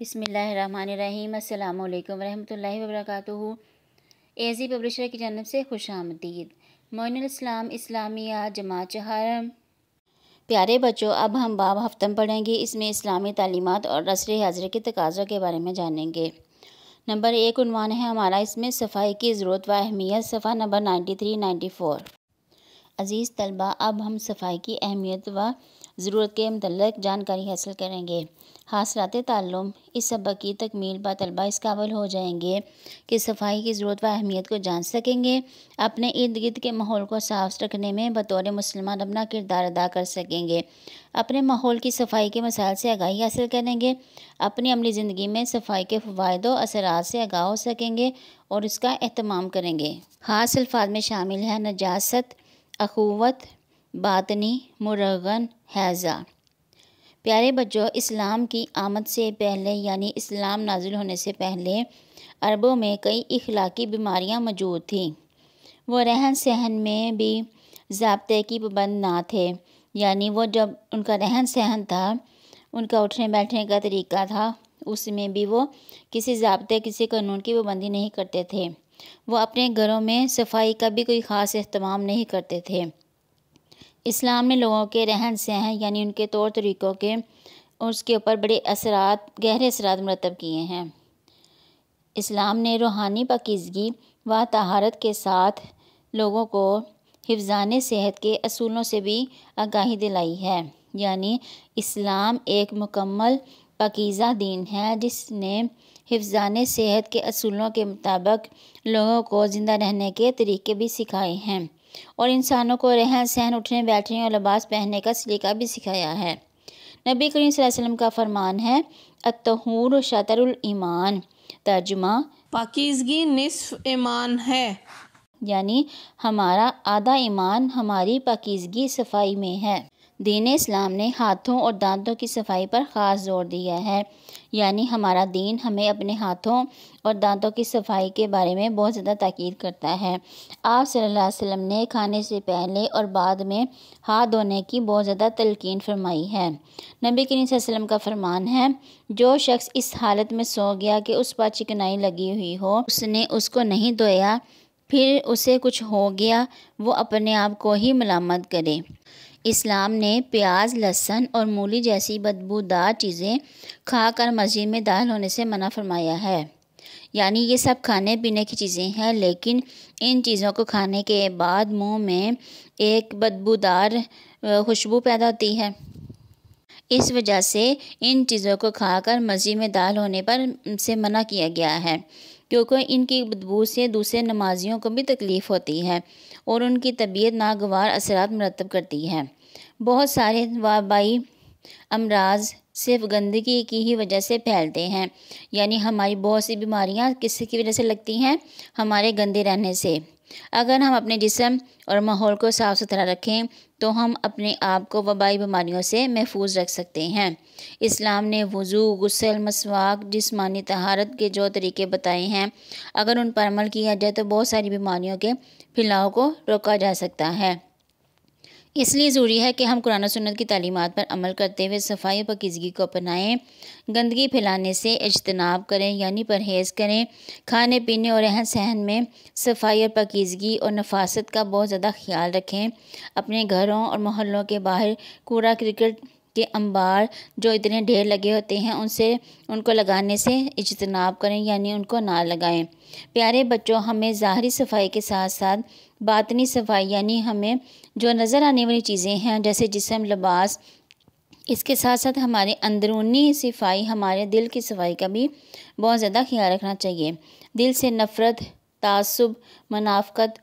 बिसमीम अल्लाम वरहमल एजी पब्लिशर की जानब से खुश आमदीद मोइन इस्लाम इस्लामिया जमात चहार प्यारे बच्चों अब हम बाब हफ्तम पढ़ेंगे इसमें इस्लामी तलीमत और रसर हाजिर के तकाज़ों के बारे में जानेंगे नंबर एक अनवान है हमारा इसमें सफ़ाई की ज़रूरत व अहमियत सफ़ा number ninety three ninety four अज़ीज़ तलबा अब हम सफाई की अहमियत व ज़रूरत के मतलब जानकारी हासिल करेंगे हासिलत ताल्लुम इस सबक की तकमील पर तलबा इस काबिल हो जाएंगे कि सफाई की ज़रूरत व अहमियत को जान सकेंगे अपने इर्द गिर्द के माहौल को साफ रखने में बतौर मुसलमान अपना किरदार अदा कर सकेंगे अपने माहौल की सफाई के मसाइल से आगाही हासिल करेंगे अपनी अमली ज़िंदगी में सफाई के फ़वाद असरात से आगाह हो सकेंगे और इसका अहतमाम करेंगे ख़ास अल्फाज में शामिल है नजास्त अखुवत बातनी मुरगन हैज़ा प्यारे बच्चों इस्लाम की आमद से पहले यानी इस्लाम नाजिल होने से पहले अरबों में कई इखलाकी बीमारियां मौजूद थीं वो रहन सहन में भी जबते की पाबंद ना थे यानी वो जब उनका रहन सहन था उनका उठने बैठने का तरीका था उसमें भी वो किसी जबते किसी कानून की पाबंदी नहीं करते थे वो अपने घरों में सफाई का भी कोई ख़ास अहतमाम नहीं करते थे इस्लाम ने लोगों के रहन सहन यानी उनके तौर तरीक़ों के उसके ऊपर बड़े असरात गहरे असरात मरतब किए हैं इस्लाम ने रूहानी पकीजगी व तहारत के साथ लोगों को हिफान सेहत के असूलों से भी आगाही दिलाई है यानी इस्लाम एक मुकम्मल पकीज़ा दीन है जिसने हिफजान सेहत के असूलों के मुताबिक लोगों को ज़िंदा रहने के तरीके भी सिखाए हैं और इंसानों को रहन सहन उठने बैठने और लबास पहनने का सलीका भी सिखाया है नबी करीम वसल्लम का फरमान है अतहूर शतरईमान तर्जुमा पाकिजगी निसफ ईमान है यानी हमारा आधा ईमान हमारी पाकिजगी सफाई में है दीन इस्लाम ने हाथों और दांतों की सफाई पर ख़ास जोर दिया है यानी हमारा दीन हमें अपने हाथों और दांतों की सफाई के बारे में बहुत ज़्यादा ताकीद करता है आप सल्लल्लाहु अलैहि वसल्लम ने खाने से पहले और बाद में हाथ धोने की बहुत ज़्यादा तलकिन फरमाई है नबी करीम वसल्लम का फरमान है जो शख्स इस हालत में सो गया कि उस पर चिकनाई लगी हुई हो उसने उसको नहीं धोया फिर उसे कुछ हो गया वो अपने आप को ही मलामत करे इस्लाम ने प्याज लहसन और मूली जैसी बदबूदार चीज़ें खाकर मस्जिद में दाखिल होने से मना फरमाया है यानी ये सब खाने पीने की चीज़ें हैं लेकिन इन चीज़ों को खाने के बाद मुंह में एक बदबूदार खुशबू पैदा होती है इस वजह से इन चीज़ों को खाकर मस्जिद में दाल होने पर से मना किया गया है क्योंकि इनकी बदबू से दूसरे नमाजियों को भी तकलीफ़ होती है और उनकी तबीयत नागवार असरात मरतब करती है बहुत सारे वबाई अमराज सिर्फ गंदगी की ही वजह से फैलते हैं यानी हमारी बहुत सी बीमारियां की वजह से लगती हैं हमारे गंदे रहने से अगर हम अपने जिसम और माहौल को साफ़ सुथरा रखें तो हम अपने आप को वबाई बीमारियों से महफूज रख सकते हैं इस्लाम ने वज़ू गुसल मसवाक जिसमानी तहारत के जो तरीके बताए हैं अगर उन पर अमल किया जाए तो बहुत सारी बीमारियों के फैलाव को रोका जा सकता है इसलिए ज़रूरी है कि हम कुरान सुन्नत की तलीमत पर अमल करते हुए सफाई पकीजगी को अपनाएं गंदगी फैलाने से इजतनाब करें यानी परहेज़ करें खाने पीने और रहन सहन में सफाई और पकीजगी और नफासत का बहुत ज़्यादा ख्याल रखें अपने घरों और मोहल्लों के बाहर कूड़ा क्रिकेट के अंबार जो इतने ढेर लगे होते हैं उनसे उनको लगाने से इजतनाब करें यानी उनको ना लगाएं प्यारे बच्चों हमें ज़ाहरी सफाई के साथ साथ बातनी सफाई यानी हमें जो नज़र आने वाली चीज़ें हैं जैसे जिसम लबास इसके साथ साथ हमारे अंदरूनी सफाई हमारे दिल की सफाई का भी बहुत ज़्यादा ख्याल रखना चाहिए दिल से नफ़रत तसब मुनाफ़त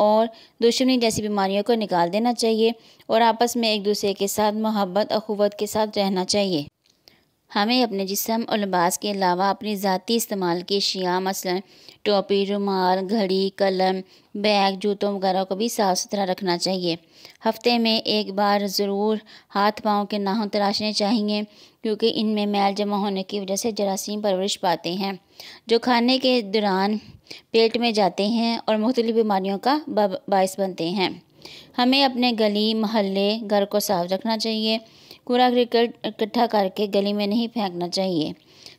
और दुश्मनी जैसी बीमारियों को निकाल देना चाहिए और आपस में एक दूसरे के साथ मोहब्बत अख़ुवत के साथ रहना चाहिए हमें अपने जिसम और लिबास के अलावा अपनी ज़ाती इस्तेमाल की अशिया मसलन टोपी रुमाल घड़ी कलम बैग जूतों वगैरह को भी साफ़ सुथरा रखना चाहिए हफ्ते में एक बार ज़रूर हाथ पाँव के नाहों तराशने चाहिए क्योंकि इनमें मैल जमा होने की वजह से जरासीम परवरिश पाते हैं जो खाने के दौरान पेट में जाते हैं और मुख्तलिफ बीमारियों का बायस बनते हैं हमें अपने गली महल्ले घर को साफ़ रखना चाहिए कूड़ा क्रिकेट इकट्ठा करके गली में नहीं फेंकना चाहिए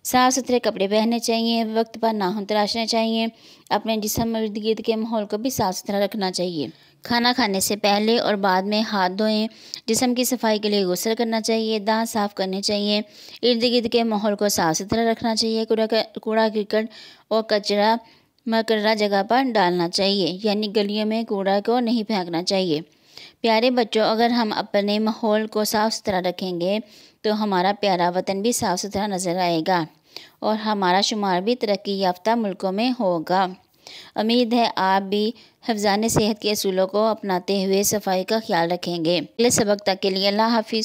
साफ़ सुथरे कपड़े पहनने चाहिए वक्त पर नाहन तराशने चाहिए अपने जिसम इर्द गिर्द के माहौल को भी साफ़ सुथरा रखना चाहिए खाना खाने से पहले और बाद में हाथ धोएं जिसम की सफाई के लिए गुसल करना चाहिए दांत साफ़ करने चाहिए इर्द गिर्द के माहौल को साफ़ सुथरा रखना चाहिए कूड़ा कूड़ा क्रिकेट और कचरा मकर्रा जगह पर डालना चाहिए यानी गलियों में कूड़ा को नहीं फेंकना चाहिए प्यारे बच्चों अगर हम अपने माहौल को साफ़ सुथरा रखेंगे तो हमारा प्यारा वतन भी साफ़ सुथरा नज़र आएगा और हमारा शुमार भी तरक्की याफ्ता मुल्कों में होगा उम्मीद है आप भी हफजान सेहत के असूलों को अपनाते हुए सफाई का ख्याल रखेंगे अगले सबक तक के लिए अल्लाह हाफिज़